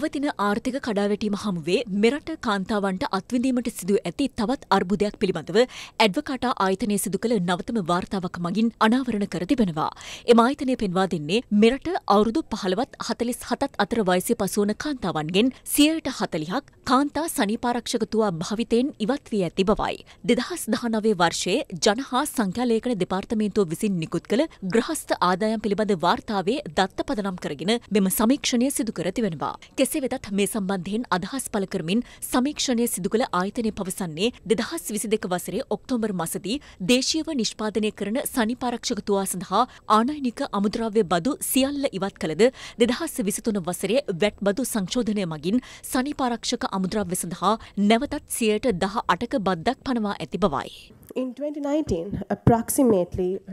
පවතින ආර්ථික කඩාවැටීම හමුවේ මෙරට කාන්තාවන්ට අත්විඳීමට සිදුව ඇති තවත් අර්බුදයක් පිළිබඳව ඇඩ්වකාටා ආයතනය සිදු කළ නවතම වාර්තාවක් මගින් අනාවරණ කර තිබෙනවා. එම ආයතනය පෙන්වා දෙන්නේ මෙරට අවුරුදු පහළවත් හතලිස් හතත් අතර වයසේ පසුවන කාන්තාවන්ගෙන් සියයට හතලිහක් කාන්තා සනීපාරක්ෂකතුවා භාවිතයෙන් ඉවත් වී ඇති බවයි. දෙදහස් දහනවේ වර්ෂයේ ජනහා සංඛ්‍යාලේකන දෙපාර්තමේන්තුව විසින් නිකුත් කළ ග්‍රහස්ථ ආදායම් පිළිබඳ වාර්තාවේ දත්ත පදනම් කරගෙන මෙම සමීක්ෂණය සිදු කර තිබෙනවා. කෙසේ වෙතත් මේ සම්බන්ධයෙන් අදහස් පළ කරමින් සමීක්ෂණය සිදුකළ ආයතනය පවසන්නේ දෙදහස් විසි දෙක වසරේ ඔක්තෝබර් මසදී දේශීයව නිෂ්පාදනය කරන සනිපාරක්ෂකතුවා සඳහා ආනයනික අමුද්‍රව්‍ය බදු සියල්ල ඉවත් කළද දෙදහස් විසිතුන වසරේ වැට් බදු සංශෝධනය මගින් සනිපාරක්ෂක අමුද්‍රව්‍ය සඳහා නැවතත් සියයට දහ අටක බද්දක් පනවා ඇති බවයි.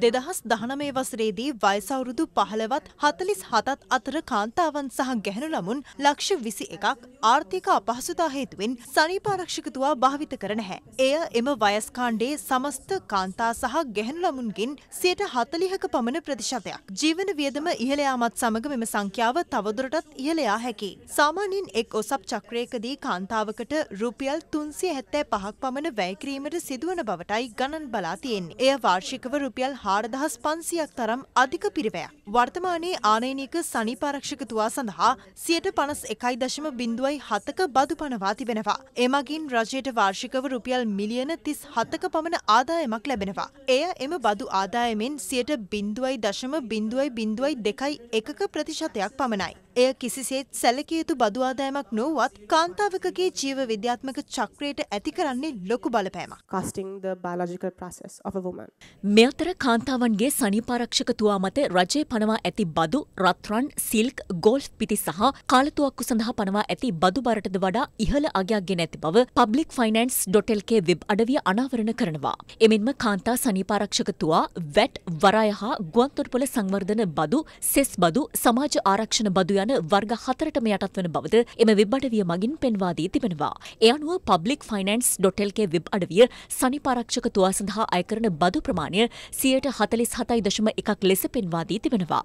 දෙදහස් දහනමේ වසරේදී වයසවුරුදු පහළවත් හතලිස් හතත් අතර කාන්තාවන් සහ ගැහැණු ළමුන් ලක්ෂ විසි එකක් ආර්ථික අපහසුතා හේතුවෙන් සනීපාරක්ෂකතුවා භාවිත කරන හැ. එය එම වයස්කාණ්ඩේ සමස්ත කාන්තා සහ ගැහැණු ළමුන්ගින් සියට හතලිහක පමණ ප්‍රතිශතයක්. ජීවන වියදම ඉහළයාමත් සමඟ මෙම සංඛ්‍යාව තවදුරටත් ඉහළයා හැකි. සාමාන්‍යයෙන් එක් ඔසප් චක්‍රයකදී කාන්තාවකට රුපියල් තුන්සිය හැත්තෑ පහක් පමණ වැයකිරීමට සිදුවන බවටයි ගණන් බලා තියෙන්නේ. එය වාර්ෂිකව රුපියල් 4500ක් තරම් අධික පිරිවැයක්. වර්තමානයේ ආනයනික සනි පරක්ෂකතුවා සඳහා 51.07ක බදු පනවා තිබෙනවා. එමගින් රජයට වාර්ෂිකව රුපියල් මිලියන 37ක පමණ ආදායමක් ලැබෙනවා. එය එම බදු ආදායමෙන් 0.0.02ක ප්‍රතිශතයක් පමණයි. එය කිසිසේත් සැලකිය යුතු බදු ආදායමක් නොවත් කාන්තාවකගේ ජීව විද්‍යාත්මක චක්‍රයට ඇති කරන්නේ ලොකු බලපෑමක්. casting the biological process of a woman. මේ අතර කාන්තාවන්ගේ සනීපාරක්ෂක තුවා මත රජය පනවා ඇති බදු රත්රන් සිල්ක් ගෝල්ෆ් පිටි සහ කාලතුවක්කු සඳහා පනවා ඇති බදු බරටද වඩා ඉහළ අගයක් ගෙන ඇති බව පබ්ලික් ෆයිනන්ස්.lk වෙබ් අඩවිය අනාවරණ කරනවා. එමෙන්ම කාන්තා සනීපාරක්ෂකතුවා වැට් වරාය හා ගුවන්තොටුපළ සංවර්ධන බදු සෙස් බදු සමාජ ආරක්ෂණ බදු යන යන වර්ග හතරටම යටත් වන බවද එම වෙබ් අඩවිය මගින් පෙන්වා දී තිබෙනවා. ඒ අනුව publicfinance.lk වෙබ් අඩවිය සනි පරක්ෂක තුවා සඳහා අයකරන බදු ප්‍රමාණය සියයට හතලිස් හතයි දශම එකක් ලෙස පෙන්වා දී තිබෙනවා.